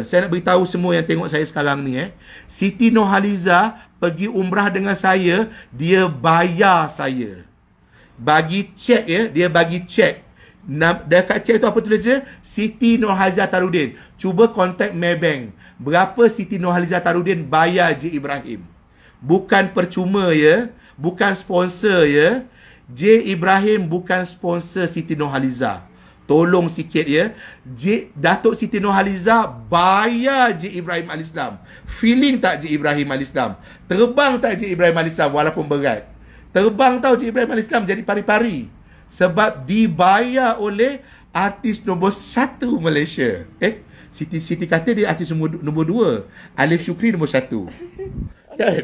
Saya nak beritahu semua yang tengok saya sekarang ni eh. Siti Nohaliza pergi umrah dengan saya, dia bayar saya. Bagi cek ya, dia bagi cek. Dekat cek tu apa tulis je? Siti Nohaliza Tarudin. Cuba kontak Maybank. Berapa Siti Nohaliza Tarudin bayar J. Ibrahim? Bukan percuma ya. Bukan sponsor ya. J. Ibrahim bukan sponsor Siti Nohaliza. Tolong sikit ya. J Datuk Siti Nurhaliza bayar J Ibrahim Al-Islam. Feeling tak J Ibrahim Al-Islam? Terbang tak J Ibrahim Al-Islam walaupun berat? Terbang tau J Ibrahim Al-Islam jadi pari-pari. Sebab dibayar oleh artis nombor satu Malaysia. Eh? Siti Siti kata dia artis nombor, nombor dua. Alif Syukri nombor satu. kan?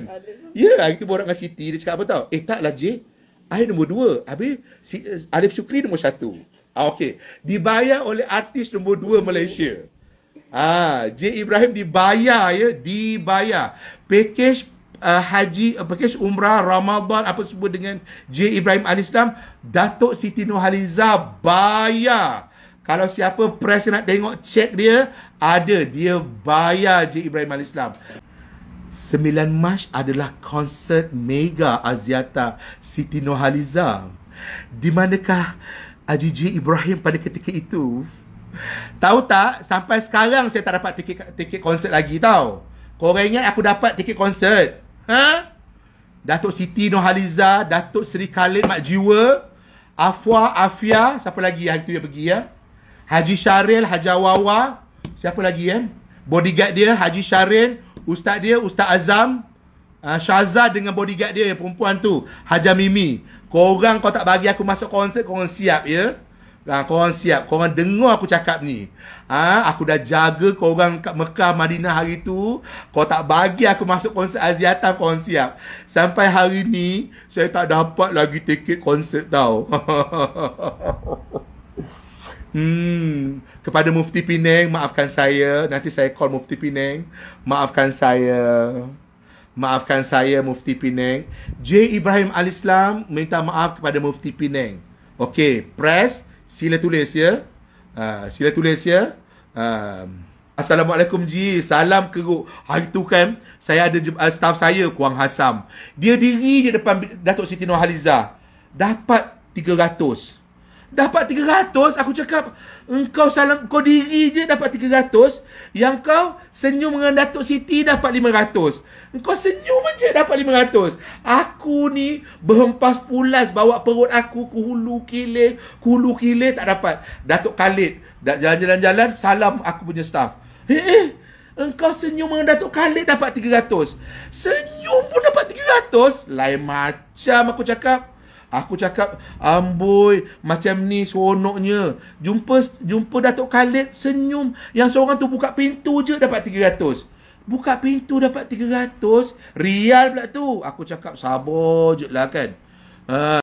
Ya, yeah, kita borak dengan Siti. Dia cakap apa tau? Eh taklah J. Saya nombor dua. Habis si, Alif Syukri nombor satu. Ah, okey, dibayar oleh artis nombor dua Malaysia. Ah, J Ibrahim dibayar ya, dibayar. Package uh, haji, uh, package umrah Ramadan apa sebut dengan J Ibrahim Al Islam, Datuk Siti Nurhaliza bayar. Kalau siapa press nak tengok cek dia, ada dia bayar J Ibrahim Al Islam. 9 Mac adalah konsert mega Aziata Siti Nurhaliza. Di manakah AJJ ah, Ibrahim pada ketika itu Tahu tak Sampai sekarang saya tak dapat tiket, tiket konsert lagi tau Korang ingat aku dapat tiket konsert Ha? Datuk Siti Nohaliza Datuk Seri Khalid Mak Jiwa Afwa Afia Siapa lagi yang itu yang pergi ya Haji Syaril Haji Wawa, Siapa lagi ya Bodyguard dia Haji Syaril Ustaz dia Ustaz Azam uh, ah, Syaza dengan bodyguard dia yang perempuan tu Haja Mimi Korang kau tak bagi aku masuk konsert Korang siap ya Ha, korang siap Korang dengar aku cakap ni ha, Aku dah jaga korang kat Mekah Madinah hari tu Kau tak bagi aku masuk konsert Aziatam Korang siap Sampai hari ni Saya tak dapat lagi tiket konsert tau Hmm, kepada Mufti Pinang maafkan saya. Nanti saya call Mufti Pinang Maafkan saya maafkan saya Mufti Penang. J. Ibrahim Al-Islam minta maaf kepada Mufti Penang. Okey, press. Sila tulis ya. Uh, sila tulis ya. Um, Assalamualaikum Ji. Salam keruk. Hari tu kan, saya ada je, uh, eh, staff saya, Kuang Hasam. Dia diri je depan Datuk Siti Nurhaliza. Dapat 300 dapat tiga ratus, aku cakap engkau salam kau diri je dapat tiga ratus, yang kau senyum dengan Datuk Siti dapat ratus, engkau senyum aja dapat lima ratus, aku ni berhempas pulas bawa perut aku ke kile ke kile tak dapat Datuk Khalid dah jalan-jalan salam aku punya staff eh, hey, eh, engkau senyum dengan Datuk Khalid dapat tiga ratus, senyum pun dapat tiga ratus, lain macam aku cakap Aku cakap Amboi Macam ni seronoknya Jumpa Jumpa Datuk Khaled Senyum Yang seorang tu buka pintu je Dapat 300 Buka pintu dapat 300 Rial pula tu Aku cakap sabar je lah kan Haa